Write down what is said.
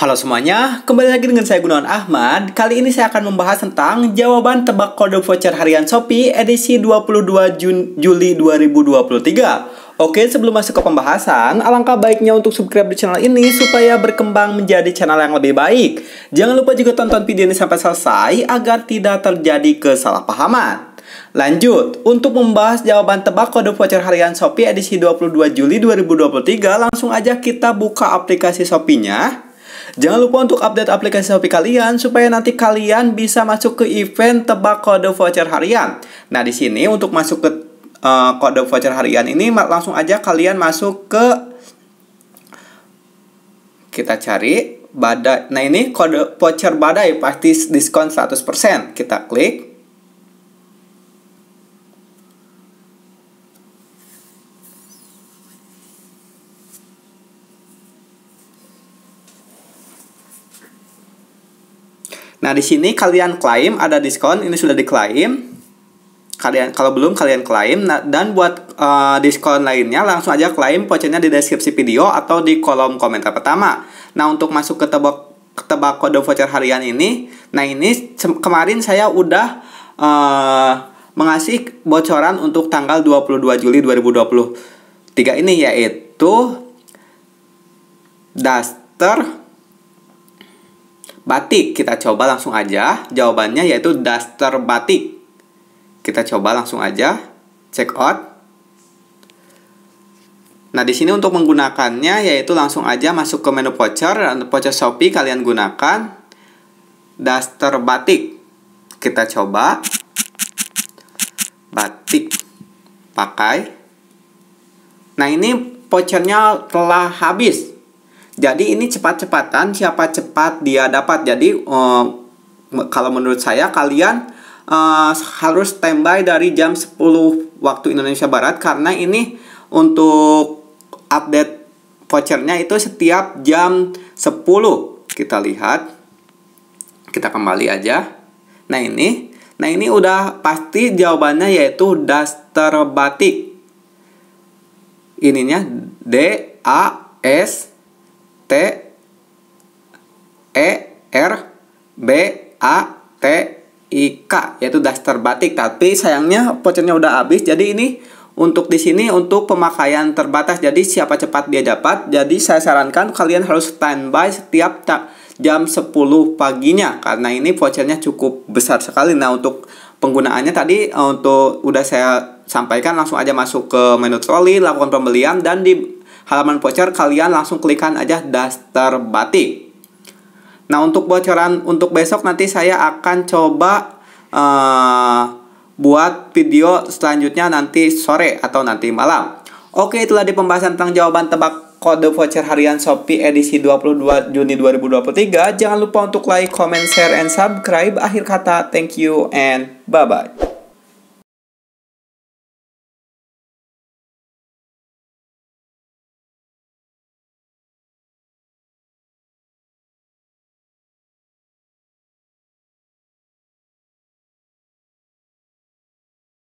Halo semuanya, kembali lagi dengan saya Gunawan Ahmad. Kali ini saya akan membahas tentang jawaban tebak kode voucher harian Shopee edisi 22 Jun Juli 2023. Oke, sebelum masuk ke pembahasan, alangkah baiknya untuk subscribe di channel ini supaya berkembang menjadi channel yang lebih baik. Jangan lupa juga tonton video ini sampai selesai agar tidak terjadi kesalahpahaman. Lanjut, untuk membahas jawaban tebak kode voucher harian Shopee edisi 22 Juli 2023, langsung aja kita buka aplikasi Shopee-nya. Jangan lupa untuk update aplikasi Shopee kalian supaya nanti kalian bisa masuk ke event tebak kode voucher harian. Nah, di sini untuk masuk ke uh, kode voucher harian ini langsung aja kalian masuk ke kita cari badai. Nah, ini kode voucher badai pasti diskon 100%. Kita klik. Nah, di sini kalian klaim ada diskon, ini sudah diklaim. Kalian kalau belum kalian klaim nah, dan buat uh, diskon lainnya langsung aja klaim vouchernya di deskripsi video atau di kolom komentar pertama. Nah, untuk masuk ke tebak tebak kode voucher harian ini, nah ini kemarin saya udah uh, mengasih bocoran untuk tanggal 22 Juli 2023 ini yaitu duster batik. Kita coba langsung aja. Jawabannya yaitu daster batik. Kita coba langsung aja. Check out. Nah, di sini untuk menggunakannya yaitu langsung aja masuk ke menu voucher, voucher Shopee kalian gunakan daster batik. Kita coba batik pakai. Nah, ini vouchernya telah habis. Jadi ini cepat-cepatan siapa cepat dia dapat. Jadi um, kalau menurut saya kalian uh, harus standby dari jam 10 waktu Indonesia Barat karena ini untuk update vouchernya itu setiap jam 10. Kita lihat. Kita kembali aja. Nah, ini nah ini udah pasti jawabannya yaitu daster batik. Ininya D A S T E R B A T I K yaitu daster batik tapi sayangnya vouchernya udah habis jadi ini untuk di sini untuk pemakaian terbatas jadi siapa cepat dia dapat jadi saya sarankan kalian harus standby setiap jam 10 paginya karena ini vouchernya cukup besar sekali nah untuk penggunaannya tadi eh, untuk udah saya sampaikan langsung aja masuk ke menu troli lakukan pembelian dan di halaman voucher, kalian langsung klikkan aja daster batik. Nah, untuk bocoran untuk besok nanti saya akan coba uh, buat video selanjutnya nanti sore atau nanti malam. Oke, itulah di pembahasan tentang jawaban tebak kode voucher harian Shopee edisi 22 Juni 2023. Jangan lupa untuk like, comment, share, and subscribe. Akhir kata, thank you and bye-bye.